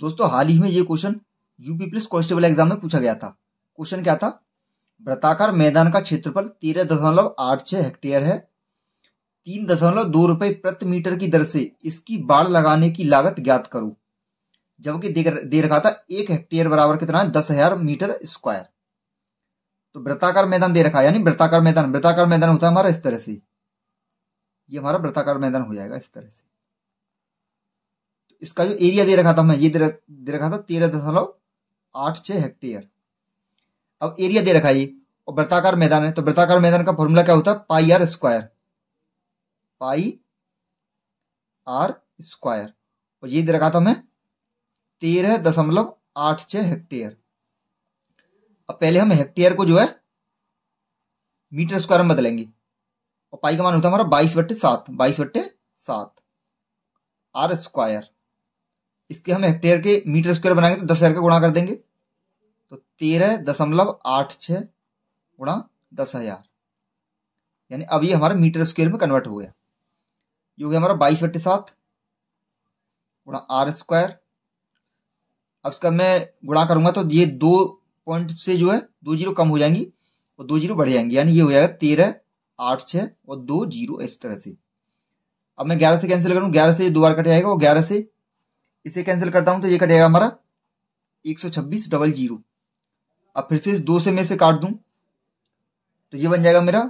दोस्तों हाल ही में ये question UP police constable exam में पूछा गया था क्वेश्चन क्या था वृत्ताकार मैदान का क्षेत्रफल तेरह दशमलव आठ छह हेक्टेयर है तीन दशमलव दो रुपए प्रति मीटर की दर से इसकी बाढ़ लगाने की लागत ज्ञात करो जबकि दे रखा था एक हेक्टेयर बराबर कितना है दस हजार मीटर स्क्वायर तो वृत्ताकार मैदान दे रखा है यानी वृत्ताकार मैदान वृत्ताकार मैदान होता है हमारा इस तरह से ये हमारा वृत्ताकार मैदान हो जाएगा इस तरह से इसका जो एरिया दे रखा था मैं ये दे रखा था तेरह दशमलव आठ छः हेक्टेयर अब एरिया दे रखा है ये और वृताकार मैदान है तो वृताकार मैदान का फॉर्मूला क्या होता है pi R square pi R square और ये दे रखा था मैं तेरह दशमलव आठ छः हेक्टेयर अब पहले हम हेक्टेयर को जो है मीटर स्क्वायर में बदलेंगे और पाई का मान होता है हमारा बाईस बट्टे सात बाईस बट्टे सात आर स्क्वायर इसके हम हेक्टेयर के मीटर स्क्वायर बनाएंगे तो दस हजार का गुणा कर देंगे तो तेरह दशमलव आठ छ गुणा दस हजार यानी अब ये हमारा मीटर स्क्वायर में कन्वर्ट हो गया ये हो गया हमारा बाईस बट्टे सात गुणा आर स्क्वायर अब इसका मैं गुणा करूंगा तो ये दो पॉइंट से जो है दो जीरो कम हो जाएंगी और दो जीरो बढ़ जाएंगी यानी ये हो जाएगा तेरह आठ छ और दो जीरो इस तरह से अब मैं ग्यारह से कैंसिल करूँ ग्यारह से दो बार कट जाएगा और ग्यारह से इसे कैंसिल करता हूं तो ये कटेगा हमारा एक सौ छब्बीस डबल जीरो अब फिर से इस दो से मैं इसे काट दूं तो ये बन जाएगा मेरा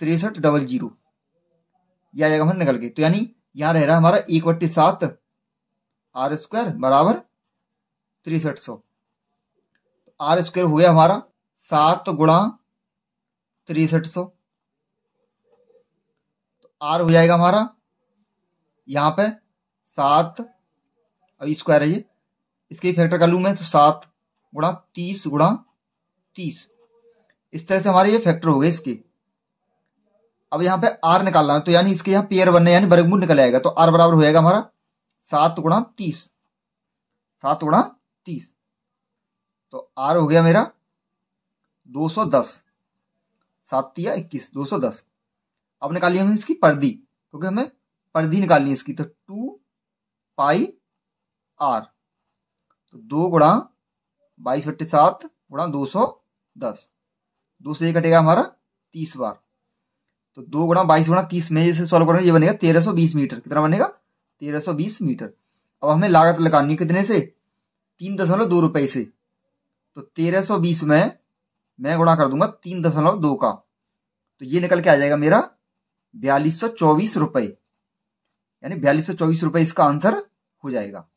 तिरसठ डबल जीरो ये आ जाएगा हमारे निकल के तो यानी यहां रह रहा हमारा एक बट्टी सात आर स्क्वायर बराबर तिरसठ सौ तो आर स्क्वायर हो गया हमारा सात गुणा तिरसठ सौ तो आर हो जाएगा हमारा यहाँ पे सात अब स्क्वायर है ये इसके फैक्टर कर लू मैं तो सात गुणा तीस गुणा तीस इस तरह से हमारे ये फैक्टर हो गए इसके अब यहाँ पे आर निकालना है तो यानी इसके यहाँ पेयर बनने यानी वर्गमूल निकल आएगा तो आर बराबर हो जाएगा हमारा सात गुणा तीस सात गुणा तीस तो आर हो गया मेरा दो सौ दस सात या इक्कीस दो सौ दस अब निकालिए हमें इसकी पर्दी क्योंकि तो हमें पर्दी निकालनी है इसकी तो टू पाई आर तो दो गुणा बाईस बट्टे सात गुणा दो सौ दस दो से कटेगा हमारा तीस बार तो दो गुणा बाईस गुणा तीस में जैसे सॉल्व करेंगे ये बनेगा तेरह सौ बीस मीटर कितना बनेगा तेरह सौ बीस मीटर अब हमें लागत लगानी है कितने से तीन दशमलव दो रुपए से तो तेरह सौ बीस में मैं गुणा कर दूंगा तीन दशमलव दो का तो ये निकल के आ जाएगा मेरा बयालीस सौ चौबीस रुपये यानी बयालीस सौ चौबीस रुपए इसका आंसर हो जाएगा